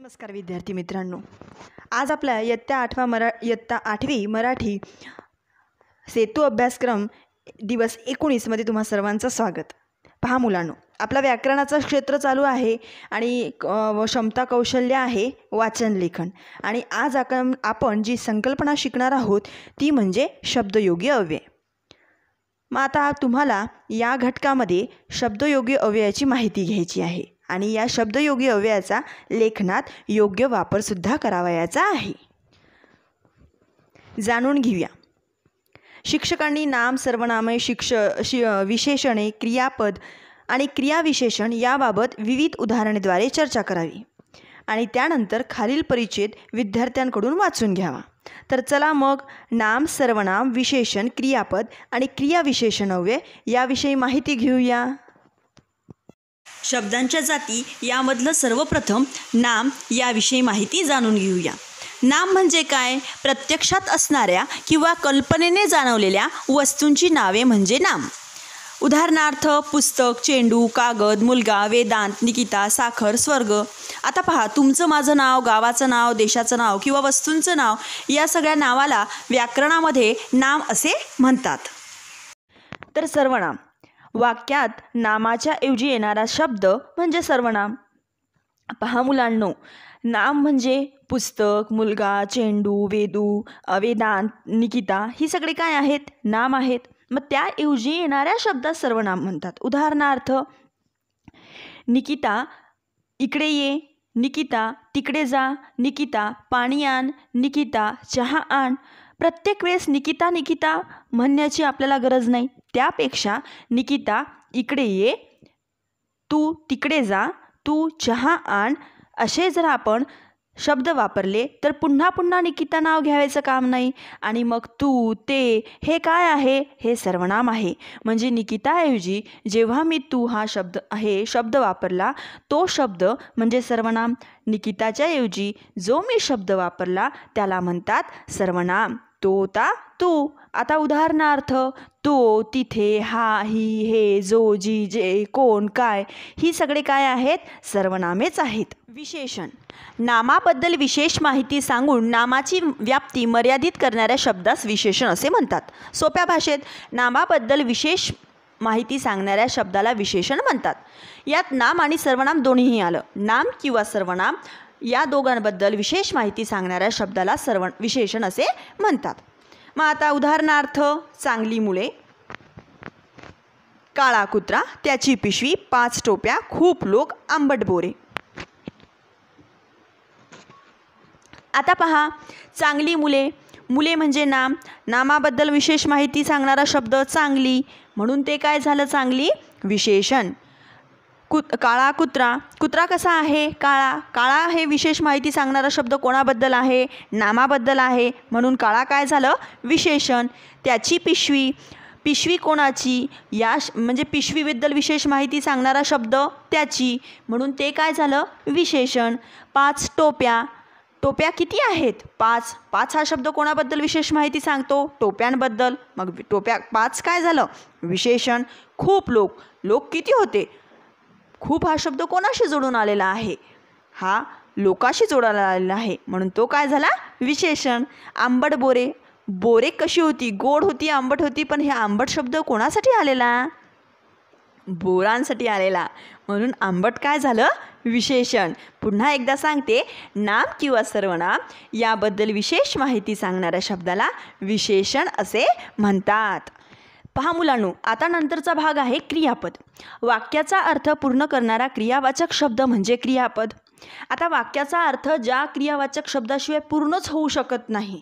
नमस्कार विद्यार्थी मित्रांनो आज आपल्या इयत्ता आठवा मरा इयत्ता आठवी मराठी सेतू अभ्यासक्रम दिवस एकोणीसमध्ये तुम्हा सर्वांचं स्वागत पहा मुलांनो आपला व्याकरणाचं क्षेत्र चालू आहे आणि क्षमता कौशल्य आहे वाचन लेखन आणि आज आपण आपण जी संकल्पना शिकणार आहोत ती म्हणजे शब्दयोगी अव्यय मग आता तुम्हाला या घटकामध्ये शब्दयोगी अव्ययाची माहिती घ्यायची आहे आणि या शब्दयोगी अव्ययाचा लेखनात योग्य वापरसुद्धा करावयाचा आहे जाणून घेऊया शिक्षकांनी नाम सर्वनामे शिक्ष शि विशेषणे क्रियापद आणि क्रियाविशेषण याबाबत विविध उदाहरणेद्वारे चर्चा करावी आणि त्यानंतर खालील परिचित विद्यार्थ्यांकडून वाचून घ्यावा तर चला मग नाम सर्वनाम विशेषण क्रियापद आणि क्रियाविशेषण अव्यय याविषयी माहिती घेऊया शब्दांच्या जाती यामधलं सर्वप्रथम नाम याविषयी माहिती जाणून घेऊया नाम म्हणजे काय प्रत्यक्षात असणाऱ्या किंवा कल्पनेने जाणवलेल्या वस्तूंची नावे म्हणजे नाम उदाहरणार्थ पुस्तक चेंडू कागद मुलगा वेदांत निकिता साखर स्वर्ग आता पहा तुमचं माझं नाव गावाचं नाव देशाचं नाव किंवा वस्तूंचं नाव या सगळ्या नावाला व्याकरणामध्ये नाम असे म्हणतात तर सर्वनाम वाक्यात नामाच्या ऐवजी येणारा शब्द म्हणजे सर्वनाम पहा मुलांनो नाम म्हणजे पुस्तक मुलगा चेंडू वेदू वेदांत निकिता ही सगळे काय आहेत नाम आहेत मग त्याऐवजी येणाऱ्या शब्दात सर्वनाम म्हणतात उदाहरणार्थ निकिता इकडे ये निकिता तिकडे जा निकिता पाणी आण निकिता चहा आण प्रत्येक वेळेस निकिता निकिता म्हणण्याची आपल्याला गरज नाही त्यापेक्षा निकिता इकडे ये तू तिकडे जा तू चहा आण असे जर आपण शब्द वापरले तर पुन्हा पुन्हा निकिता नाव घ्यायचं काम नाही आणि मग तू ते हे काय आहे हे सर्वनाम आहे म्हणजे निकिताऐवजी जेव्हा मी तू हा शब्द आहे शब्द वापरला तो शब्द म्हणजे सर्वनाम निकिताच्याऐवजी जो मी शब्द वापरला त्याला म्हणतात सर्वनाम तो ता तू आता उदाहरणार्थ तो तिथे हा ही हे जो जी जे कोण काय ही सगळे काय आहेत सर्वनामेच आहेत विशेषण नामाबद्दल विशेष माहिती सांगून नामाची व्याप्ती मर्यादित करणाऱ्या शब्दास विशेषण असे म्हणतात सोप्या भाषेत नामाबद्दल विशेष माहिती सांगणाऱ्या शब्दाला विशेषण म्हणतात यात नाम आणि सर्वनाम दोन्हीही आलं नाम किंवा सर्वनाम या दोघांबद्दल विशेष माहिती सांगणाऱ्या शब्दाला सर्व विशेषण असे म्हणतात मग आता उदाहरणार्थ चांगली मुले काळा कुत्रा त्याची पिशवी पाच टोप्या खूप लोक आंबट बोरे आता पहा चांगली मुले मुले म्हणजे नाम नामाबद्दल विशेष माहिती सांगणारा शब्द चांगली म्हणून ते काय झालं चांगली विशेषण कुत काळा कुत्रा कुत्रा कसा आहे काळा काळा हे विशेष माहिती सांगणारा शब्द कोणाबद्दल आहे नामाबद्दल आहे म्हणून काळा काय झालं विशेषण त्याची पिशवी पिशवी कोणाची या म्हणजे पिशवीबद्दल विशेष माहिती सांगणारा शब्द त्याची म्हणून ते काय झालं विशेषण पाच टोप्या टोप्या किती आहेत पाच पाच हा शब्द कोणाबद्दल विशेष माहिती सांगतो टोप्यांबद्दल मग टोप्या पाच काय झालं विशेषण खूप लोक लोक किती होते खूप हा शब्द कोणाशी जोडून आलेला आहे हा लोकाशी जोडायला आलेला आहे म्हणून तो काय झाला विशेषण आंबट बोरे बोरे कशी होती गोड होती आंबट होती पण हे आंबट शब्द कोणासाठी आलेला बोरांसाठी आलेला म्हणून आंबट काय झालं विशेषण पुन्हा एकदा सांगते नाम किंवा सर्वनाम याबद्दल विशेष माहिती सांगणाऱ्या शब्दाला विशेषण असे म्हणतात पहा मुलांनो आता नंतरचा भाग आहे क्रियापद वाक्याचा अर्थ पूर्ण करणारा क्रियावाचक शब्द म्हणजे क्रियापद आता वाक्याचा अर्थ ज्या क्रियावाचक शब्दाशिवाय पूर्णच होऊ शकत नाही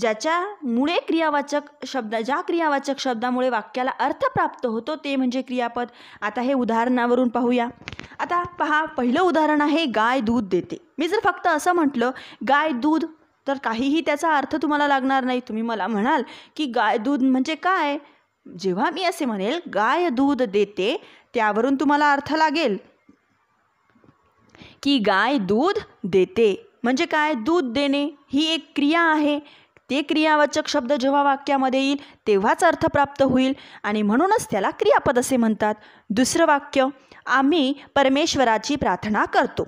ज्याच्यामुळे क्रियावाचक शब्द ज्या क्रियावाचक शब्दामुळे वाक्याला अर्थ प्राप्त होतो ते म्हणजे क्रियापद आता हे उदाहरणावरून पाहूया आता पहा पहिलं उदाहरण आहे गाय दूध देते मी जर फक्त असं म्हटलं गाय दूध तर काहीही त्याचा अर्थ तुम्हाला लागणार नाही तुम्ही मला म्हणाल की गाय दूध म्हणजे काय जेव्हा मी असे म्हणेल गाय दूध देते त्यावरून तुम्हाला अर्थ लागेल की गाय दूध देते म्हणजे काय दूध देणे ही एक क्रिया आहे ते क्रियावाचक शब्द जेव्हा वाक्यामध्ये येईल तेव्हाच अर्थ प्राप्त होईल आणि म्हणूनच त्याला क्रियापद असे म्हणतात दुसरं वाक्य आम्ही परमेश्वराची प्रार्थना करतो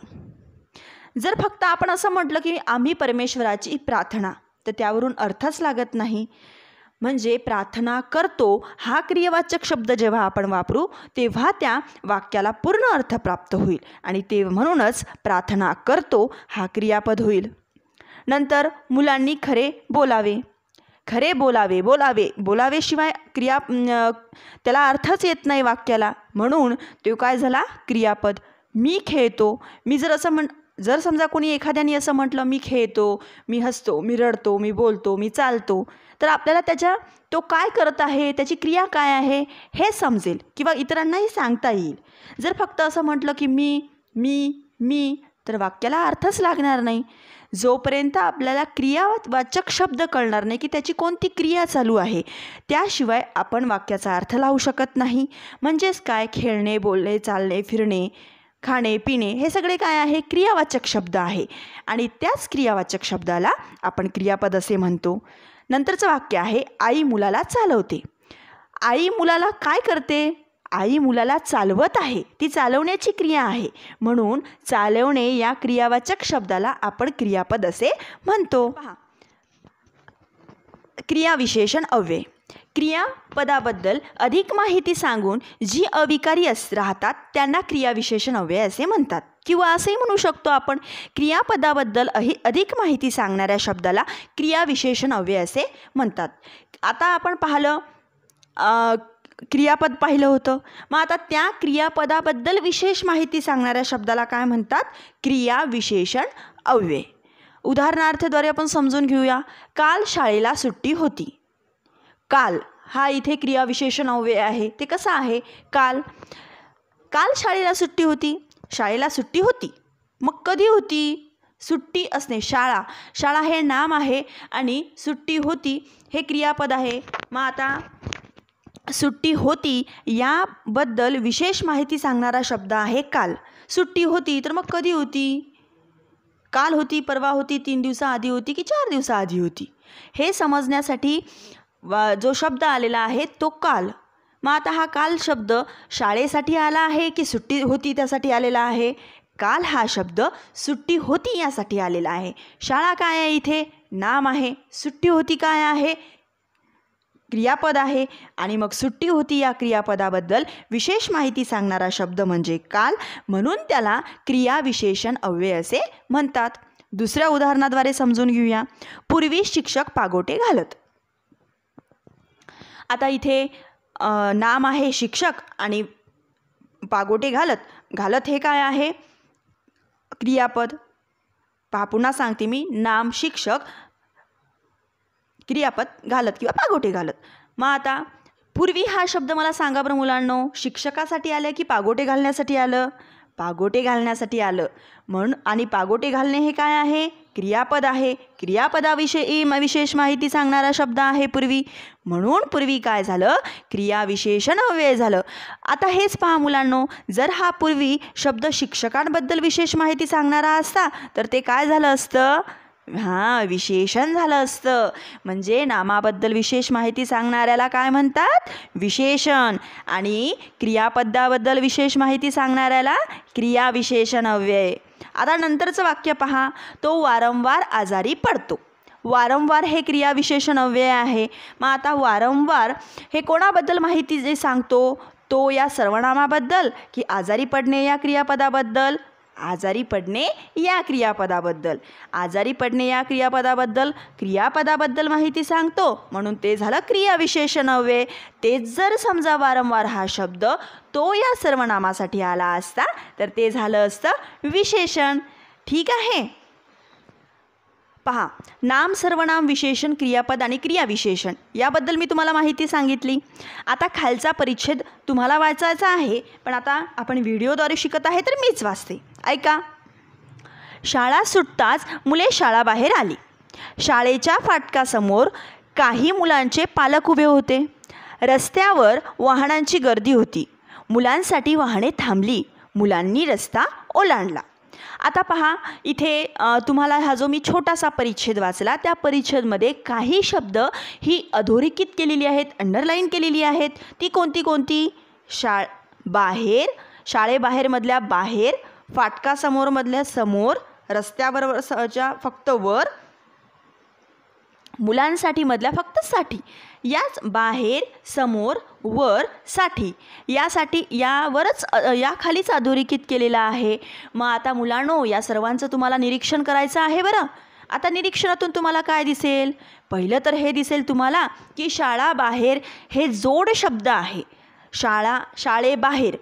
जर फक्त आपण असं म्हटलं की आम्ही परमेश्वराची प्रार्थना तर त्यावरून अर्थच लागत नाही म्हणजे प्रार्थना करतो हा क्रियवाचक शब्द जेव्हा आपण वापरू तेव्हा त्या वाक्याला पूर्ण अर्थ प्राप्त होईल आणि ते म्हणूनच प्रार्थना करतो हा क्रियापद होईल नंतर मुलांनी खरे बोलावे खरे बोलावे बोलावे बोलावेशिवाय क्रिया त्याला अर्थच येत नाही वाक्याला म्हणून तो काय झाला क्रियापद मी खेळतो मी जर असं म्हण जर समजा कोणी एखाद्याने असं म्हटलं मी खेळतो मी हसतो मी रडतो मी बोलतो मी चालतो तर आपल्याला त्याच्या तो काय करत आहे त्याची क्रिया काय आहे हे समजेल किंवा इतरांनाही सांगता येईल जर फक्त असं म्हटलं की मी मी मी तर वाक्याला अर्थच लागणार नाही जोपर्यंत आपल्याला वाचक शब्द कळणार नाही की त्याची कोणती क्रिया चालू आहे त्याशिवाय आपण वाक्याचा अर्थ लावू शकत नाही म्हणजेच काय खेळणे बोलणे चालणे फिरणे खाणे पिणे हे सगळे काय आहे क्रियावाचक शब्द आहे आणि त्याच क्रियावाचक शब्दाला आपण क्रियापद असे म्हणतो नंतरचं वाक्य आहे आई मुलाला चालवते आई मुलाला काय करते आई मुलाला चालवत आहे ती चालवण्याची क्रिया आहे म्हणून चालवणे या क्रियावाचक शब्दाला आपण क्रियापद असे म्हणतो क्रियाविशेषण अव्यय क्रियापदाबद्दल अधिक माहिती सांगून जी अविकारी अस राहतात त्यांना क्रियाविशेषण अव्यय असे म्हणतात किंवा असेही म्हणू शकतो आपण क्रियापदाबद्दल अहि अधिक माहिती सांगणाऱ्या शब्दाला क्रियाविशेषण अव्यय असे म्हणतात आता आपण पाहिलं क्रियापद पाहिलं होतं मग आता त्या क्रियापदाबद्दल विशेष माहिती सांगणाऱ्या शब्दाला काय म्हणतात क्रियाविशेषण अव्यय उदाहरणार्थद्वारे आपण समजून घेऊया काल शाळेला सुट्टी होती काल हा इथे क्रियाविशेषण अव्यय आहे ते कसं आहे काल काल शाळेला सुट्टी होती शाळेला सुट्टी होती मग कधी होती सुट्टी असणे शाळा शाळा हे नाम आहे आणि सुट्टी होती हे क्रियापद आहे मग आता सुट्टी होती याबद्दल विशेष माहिती सांगणारा शब्द आहे काल सुट्टी होती तर मग कधी होती काल होती परवा होती तीन दिवसाआधी होती की चार दिवसाआधी होती हे समजण्यासाठी वा जो शब्द आलेला आहे तो काल मग आता हा काल शब्द शाळेसाठी आला आहे की सुट्टी होती त्यासाठी आलेला आहे काल हा शब्द सुट्टी होती यासाठी आलेला आहे शाळा काय आहे इथे नाम आहे सुट्टी होती काय आहे क्रियापद आहे आणि मग सुट्टी होती या क्रियापदाबद्दल विशेष माहिती सांगणारा शब्द म्हणजे काल म्हणून त्याला क्रियाविशेषण अव्यय असे म्हणतात दुसऱ्या उदाहरणाद्वारे समजून घेऊया पूर्वी शिक्षक पागोटे घालत आता इथे नाम आहे शिक्षक आणि पागोटे घालत घालत हे काय आहे क्रियापद पहा पुन्हा सांगते मी नाम शिक्षक क्रियापद घालत किंवा पागोटे घालत मग आता पूर्वी हा शब्द मला सांगा बरं मुलांनो शिक्षकासाठी आलं की पागोटे घालण्यासाठी आलं पागोटे घालण्यासाठी आलं म्हणून आणि पागोटे घालणे हे काय आहे क्रियापद आहे क्रियापदाविषयी विशेष माहिती सांगणारा शब्द आहे पूर्वी म्हणून पूर्वी काय झालं क्रियाविशेषण अव्यय झालं आता हेच पहा मुलांनो जर हा पूर्वी शब्द शिक्षकांबद्दल विशेष माहिती सांगणारा असता तर ते काय झालं असतं हां विशेषण झालं असतं म्हणजे नामाबद्दल विशेष माहिती सांगणाऱ्याला काय म्हणतात विशेषण आणि क्रियापदाबद्दल विशेष माहिती सांगणाऱ्याला क्रियाविशेषण अव्यय आता नंतरचं वाक्य पहा तो वारंवार आजारी पडतो वारंवार हे क्रियाविशेषण अव्यय आहे मग आता वारंवार हे कोणाबद्दल माहिती जे सांगतो तो या सर्वनामाबद्दल की आजारी पडणे या क्रियापदाबद्दल आजारी पडणे या क्रियापदाबद्दल आजारी पडणे या क्रियापदाबद्दल क्रियापदाबद्दल माहिती सांगतो म्हणून ते झालं क्रियाविशेषण हवे तेच जर समजा वारंवार हा शब्द तो या सर्वनामासाठी आला असता तर ते झालं असतं विशेषण ठीक आहे पहा नाम सर्वनाम विशेषण क्रियापद आणि क्रियाविशेषण याबद्दल मी तुम्हाला माहिती सांगितली आता खालचा परिच्छेद तुम्हाला वाचायचा आहे पण आता आपण व्हिडिओद्वारे शिकत आहे तर मीच वाचते ऐका शाळा सुटताच मुले शाळाबाहेर आली शाळेच्या फाटकासमोर काही मुलांचे पालक उभे होते रस्त्यावर वाहनांची गर्दी होती मुलांसाठी वाहने थांबली मुलांनी रस्ता ओलांडला आता पहा इथे तुम्हाला हा जो मी छोटासा परिच्छेद वाचला त्या परिच्छेदमध्ये काही शब्द ही अधोरेखित केलेली आहेत अंडरलाईन केलेली आहेत ती कोणती कोणती शाळ बाहेर शाळेबाहेरमधल्या बाहेर फाटकासमोरमधल्या समोर समोर सहजा फक्त वर मुलांसाठी मधल्या फक्त साठी याच बाहेर समोर वर साठी यासाठी यावरच या खालीच अधोरेखित केलेला आहे मग आता मुलांनो या सर्वांचं तुम्हाला निरीक्षण करायचं आहे बरं आता निरीक्षणातून तुम्हाला काय दिसेल पहिलं तर हे दिसेल तुम्हाला की शाळा बाहेर हे जोड शब्द आहे शाळा शाळेबाहेर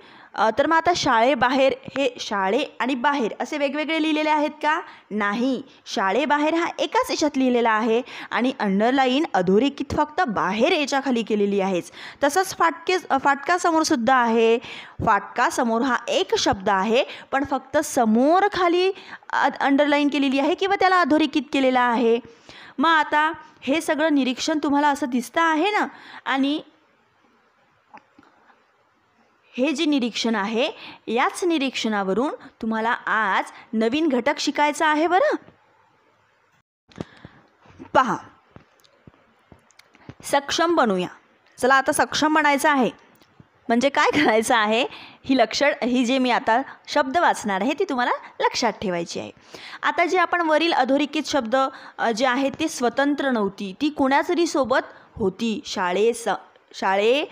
तर मग आता शाळेबाहेर हे शाळे आणि बाहेर असे वेगवेगळे लिहिलेले आहेत का नाही शाळेबाहेर हा एकाच याच्यात लिहिलेला आहे आणि अंडरलाईन अधोरेखित फक्त बाहेर याच्याखाली केलेली आहेच तसंच फाटके फाटकासमोरसुद्धा आहे फाटकासमोर हा एक शब्द आहे पण फक्त समोर खाली अंडरलाईन केलेली आहे किंवा त्याला अधोरेखित केलेला आहे मग आता हे सगळं निरीक्षण तुम्हाला असं दिसतं आहे ना आणि हे जे निरीक्षण आहे याच निरीक्षणावरून तुम्हाला आज नवीन घटक शिकायचा आहे बरं पहा सक्षम बनूया चला आता सक्षम बनायचं आहे म्हणजे काय करायचं आहे ही लक्षण ही जे मी आता शब्द वाचणार आहे ती तुम्हाला लक्षात ठेवायची आहे आता जे आपण वरील अधोरेखित शब्द जे आहेत ते स्वतंत्र नव्हती ती कुणातरी सोबत होती शाळे स शाळे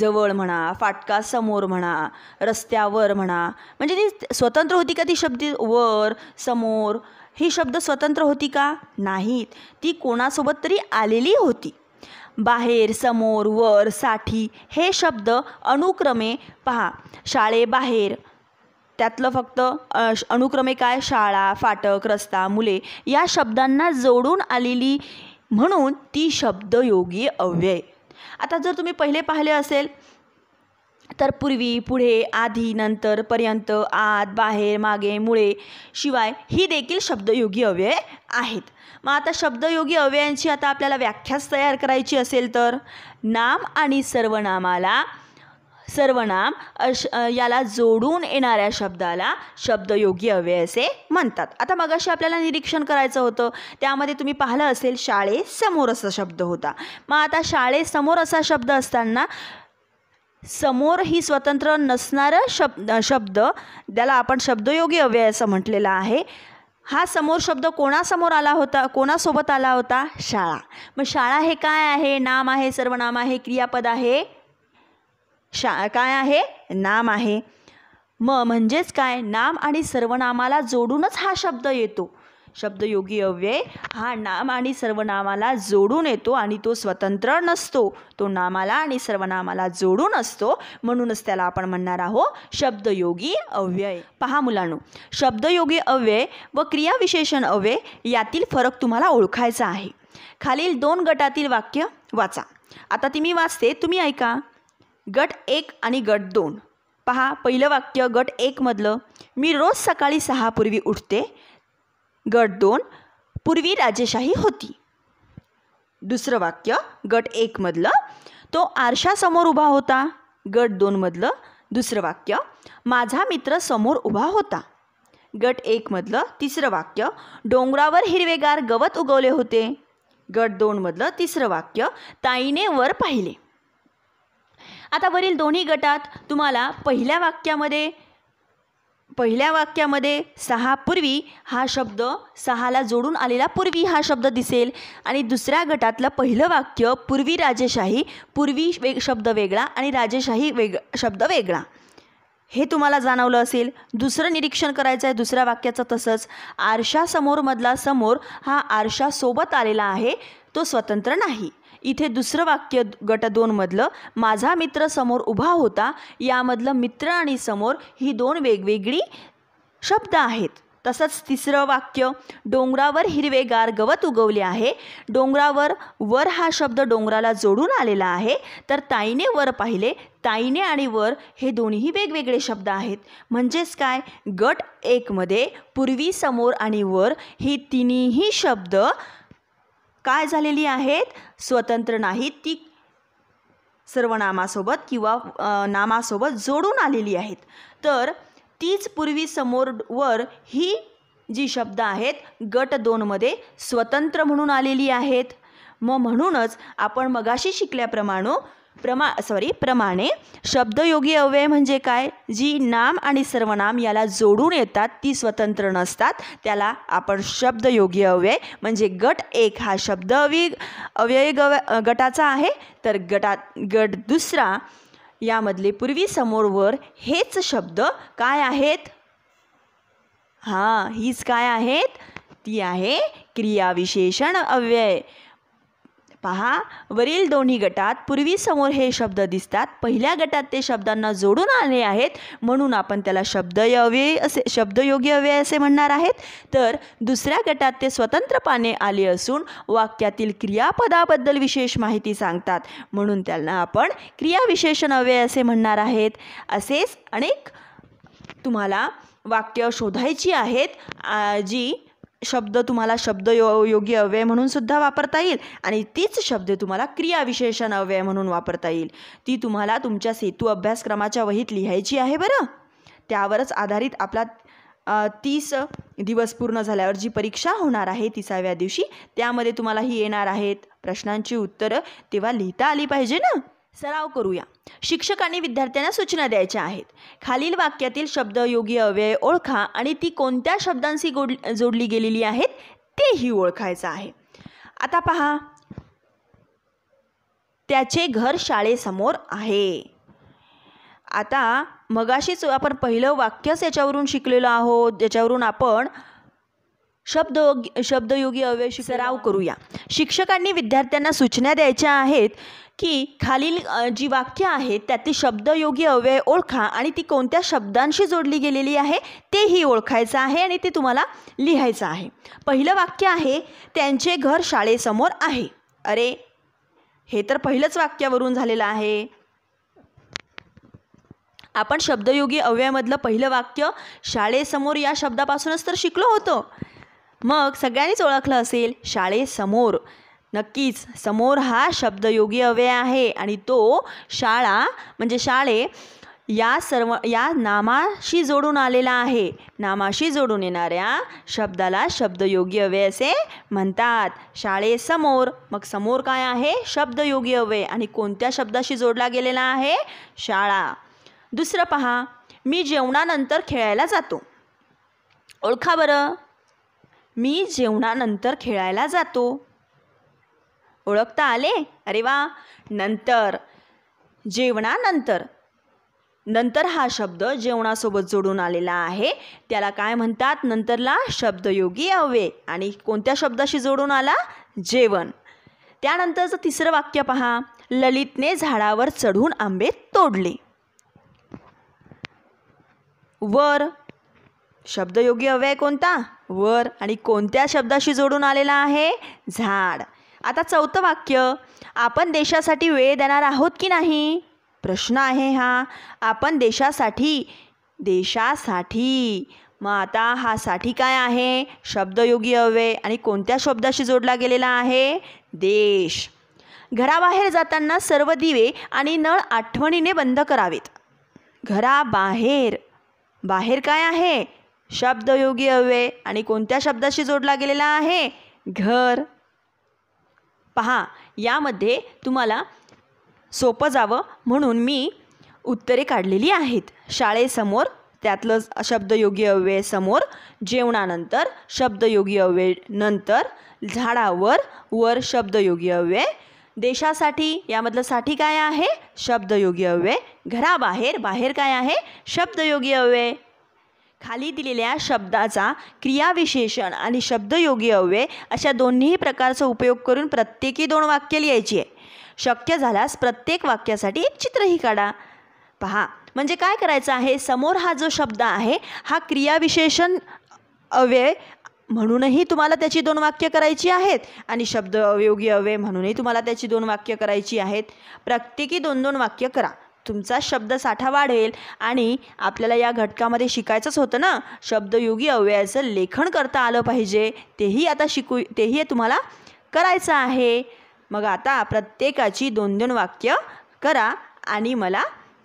जवळ म्हणा फाटका समोर म्हणा रस्त्यावर म्हणा म्हणजे ती स्वतंत्र होती का ती शब्द वर समोर ही शब्द स्वतंत्र होती का नाहीत ती कोणासोबत तरी आलेली होती बाहेर समोर वर साठी हे शब्द अनुक्रमे पहा शाळेबाहेर त्यातलं फक्त अनुक्रमे काय शाळा फाटक रस्ता मुले या शब्दांना जोडून आलेली म्हणून ती शब्दयोगी अव्यय आता जर तुम्ही पहिले पाहिले असेल तर पूर्वी पुढे आधी नंतर पर्यंत आत बाहेर मागे मुळे शिवाय ही देखील शब्दयोगी अव्यय आहेत मग आता शब्दयोगी अव्ययांची आता आपल्याला व्याख्याच तयार करायची असेल तर नाम आणि सर्वनामाला सर्वनाम अश याला जोडून येणाऱ्या शब्दाला शब्दयोगी अव्यय असे म्हणतात आता मगाशी आपल्याला निरीक्षण करायचं होतं त्यामध्ये तुम्ही पाहिलं असेल शाळेसमोर असा शब्द होता मग आता शाळेसमोर असा शब्द असताना समोर ही स्वतंत्र नसणारं शब्द शब्द त्याला आपण शब्दयोगी अव्यय असं म्हटलेलं आहे हा समोर शब्द कोणासमोर आला होता कोणासोबत आला होता शाळा मग शाळा हे काय आहे नाम आहे सर्वनाम आहे क्रियापद आहे शा काय आहे नाम आहे म म्हणजेच काय नाम आणि सर्वनामाला जोडूनच हा शब्द येतो शब्दयोगी अव्यय हा नाम आणि सर्वनामाला जोडून येतो आणि तो स्वतंत्र नसतो तो नामाला आणि सर्वनामाला जोडून असतो म्हणूनच त्याला आपण म्हणणार आहोत शब्दयोगी अव्यय पहा मुलांनो शब्दयोगी अव्यय व क्रियाविशेषण अव्यय यातील फरक तुम्हाला ओळखायचा आहे खालील दोन गटातील वाक्य वाचा आता ती मी वाचते तुम्ही ऐका गट एक आणि गट दोन पहा पहिलं वाक्य गट एकमधलं मी रोज सकाळी सहापूर्वी उठते गट दोन पूर्वी राजेशाही होती दुसरं वाक्य गट एकमधलं तो आरशासमोर उभा होता गट दोनमधलं दुसरं वाक्य माझा मित्र समोर उभा होता गट एकमधलं तिसरं वाक्य डोंगरावर हिरवेगार गवत उगवले होते गट दोनमधलं तिसरं वाक्य ताईने वर पाहिले आता वरील दोन्ही गटात तुम्हाला पहिल्या वाक्यामध्ये पहिल्या वाक्यामध्ये सहा पूर्वी हा शब्द सहाला जोडून आलेला पूर्वी हा शब्द दिसेल आणि दुसऱ्या गटातलं पहिलं वाक्य पूर्वी राजेशाही पूर्वी वेग शब्द वेगळा आणि राजेशाही वेग शब्द वेगळा हे तुम्हाला जाणवलं असेल दुसरं निरीक्षण करायचं आहे दुसऱ्या वाक्याचं तसंच आरशासमोरमधला समोर हा आरशासोबत आलेला आहे तो स्वतंत्र नाही इथे दुसरं वाक्य गट दोनमधलं माझा मित्र समोर उभा होता यामधलं मित्र आणि समोर ही दोन वेगवेगळी शब्द आहेत तसंच तिसरं वाक्य डोंगरावर हिरवेगार गवत उगवले आहे डोंगरावर वर हा शब्द डोंगराला जोडून आलेला आहे तर ताईने वर पाहिले ताईने आणि वर हे दोन्ही वेगवेगळे शब्द आहेत म्हणजेच काय गट एकमध्ये पूर्वी समोर आणि वर हे तिन्ही शब्द काय झालेली आहेत स्वतंत्र नाहीत ती सर्वनामासोबत किंवा नामासोबत जोडून आलेली आहेत तर तीच पूर्वी समोर वर ही जी शब्द आहेत गट दोनमध्ये स्वतंत्र म्हणून आलेली आहेत मग म्हणूनच आपण मगाशी शिकल्याप्रमाणे प्रमा सॉरी प्रमाणे शब्दयोगी अव्यय म्हणजे काय जी नाम आणि सर्वनाम याला जोडून येतात ती स्वतंत्र नसतात त्याला आपण शब्दयोगी अव्यय म्हणजे गट एक हा शब्द अवि अव्यय गव गटाचा आहे तर गटात गट दुसरा यामधले पूर्वी समोरवर हेच शब्द काय आहेत हां हीच काय आहेत ती आहे क्रियाविशेषण अव्यय पहा वरील दोन्ही गटात पूर्वीसमोर हे शब्द दिसतात पहिल्या गटात ते शब्दांना जोडून आले आहेत म्हणून आपण त्याला शब्द अव्यय असे शब्दयोगी अव्यय असे म्हणणार आहेत तर दुसऱ्या गटात ते स्वतंत्रपणे आले असून वाक्यातील क्रियापदाबद्दल विशेष माहिती सांगतात म्हणून त्यांना आपण क्रियाविशेषण अव्यय असे म्हणणार आहेत असेच अनेक तुम्हाला वाक्य शोधायची आहेत जी शब्द तुम्हाला शब्द यो योग्य अव्यय म्हणून सुद्धा वापरता येईल आणि तीच शब्द तुम्हाला क्रियाविशेषण अव्यय म्हणून वापरता येईल ती तुम्हाला तुमच्या सेतू अभ्यासक्रमाच्या वहीत लिहायची आहे बरं त्यावरच आधारित आपला तीस दिवस पूर्ण झाल्यावर जी परीक्षा होणार आहे तिसाव्या दिवशी त्यामध्ये तुम्हाला ही येणार आहेत प्रश्नांची उत्तरं तेव्हा लिहिता आली पाहिजे ना सराव करूया शिक्षकांनी विद्यार्थ्यांना सूचना द्यायच्या आहेत खालील वाक्यातील शब्द योग्य अव्यय ओळखा आणि ती कोणत्या शब्दांशी जोडली गेलेली आहेत तेही ओळखायचं आहे आता पहा त्याचे घर शाळेसमोर आहे आता मगाशीच आपण पहिलं वाक्यच याच्यावरून शिकलेलो आहोत ज्याच्यावरून आपण शब्द शब्दयोगी अवयशी सराव करूया शिक्षकांनी विद्यार्थ्यांना सूचना द्यायच्या आहेत की खालील जी वाक्य आहेत त्यातील शब्दयोगी अवयव ओळखा आणि ती कोणत्या शब्दांशी जोडली गेलेली आहे तेही ओळखायचं आहे आणि ते तुम्हाला लिहायचं आहे पहिलं वाक्य आहे त्यांचे घर शाळेसमोर आहे अरे हे तर पहिलंच वाक्यावरून झालेलं आहे आपण शब्दयोगी अवयमधलं पहिलं वाक्य शाळेसमोर या शब्दापासूनच तर शिकलो होतो मग सगळ्यांनीच ओळखलं असेल शाळेसमोर नक्कीच समोर हा शब्द योगी अव्यय आहे आणि तो शाळा म्हणजे शाळे या सर्व या नामाशी जोडून आलेला आहे नामाशी जोडून येणाऱ्या शब्दाला शब्दयोगी अव्यय असे म्हणतात शाळेसमोर मग समोर काय आहे शब्दयोगी अव्यय आणि कोणत्या शब्दाशी जोडला गेलेला आहे शाळा दुसरं पहा मी जेवणानंतर खेळायला जातो ओळखा बरं मी जेवणानंतर खेळायला जातो ओळखता आले अरे वा नंतर जेवणानंतर नंतर हा शब्द जेवणासोबत जोडून आलेला आहे त्याला काय म्हणतात नंतरला शब्दयोगी अव्यय आणि कोणत्या शब्दाशी जोडून आला जेवण त्यानंतरचं तिसरं वाक्य पहा ललितने झाडावर चढून आंबे तोडले वर शब्दयोगी अव्यय कोणता वर आणि कोणत्या शब्दाशी जोडून आलेला आहे झाड आता चौथं वाक्य आपण देशासाठी वेळ देणार आहोत की नाही प्रश्न आहे हा आपण देशासाठी देशासाठी मग आता हा साठी काय आहे शब्दयोगी अव्यय आणि कोणत्या शब्दाशी जोडला गेलेला आहे देश घराबाहेर जाताना सर्व दिवे आणि नळ आठवणीने बंद करावेत घराबाहेर बाहेर काय आहे शब्दयोगी अव्यय आणि कोणत्या शब्दाशी जोडला गेलेला आहे घर पहा यामध्ये तुम्हाला सोपं जावं म्हणून मी उत्तरे काढलेली आहेत शाळेसमोर त्यातलं शब्दयोगी अव्यय समोर जेवणानंतर शब्दयोगी अव्यय नंतर झाडावर वर शब्दयोगी अव्यय देशासाठी यामधलं साठी काय आहे शब्दयोगी अव्यय घराबाहेर बाहेर काय आहे शब्दयोगी अव्यय खाली दिलेल्या शब्दाचा क्रियाविशेषण आणि शब्दयोगी अव्यय अशा दोन्ही प्रकारचा उपयोग करून प्रत्येकी दोन वाक्य लिहायची आहे शक्य झाल्यास प्रत्येक वाक्यासाठी एक चित्रही काढा पहा म्हणजे काय करायचं आहे समोर हा जो शब्द आहे हा क्रियाविशेषण अव्यय म्हणूनही तुम्हाला त्याची दोन वाक्य करायची आहेत आणि शब्द अवयोगी अव्यय म्हणूनही तुम्हाला त्याची दोन वाक्य करायची आहेत प्रत्येकी दोन दोन वाक्य करा तुमचा शब्द साठा वाढेल आणि आपल्याला या घटकामध्ये शिकायचंच होतं ना शब्दयोगी अव्ययाचं लेखन करता आलं पाहिजे तेही आता शिकू तेही तुम्हाला करायचं आहे मग आता प्रत्येकाची दोन दोन वाक्य करा आणि मला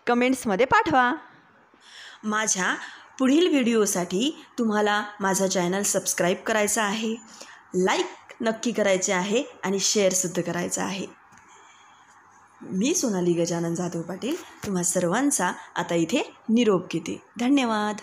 कमेंट्समध्ये पाठवा माझ्या पुढील व्हिडिओसाठी तुम्हाला माझा चॅनल सबस्क्राईब करायचा आहे लाईक नक्की करायचे आहे आणि शेअरसुद्धा करायचं आहे मी सोनाली गजानन जाधव पाटील तुम्हा सर्वांचा आता इथे निरोप घेते धन्यवाद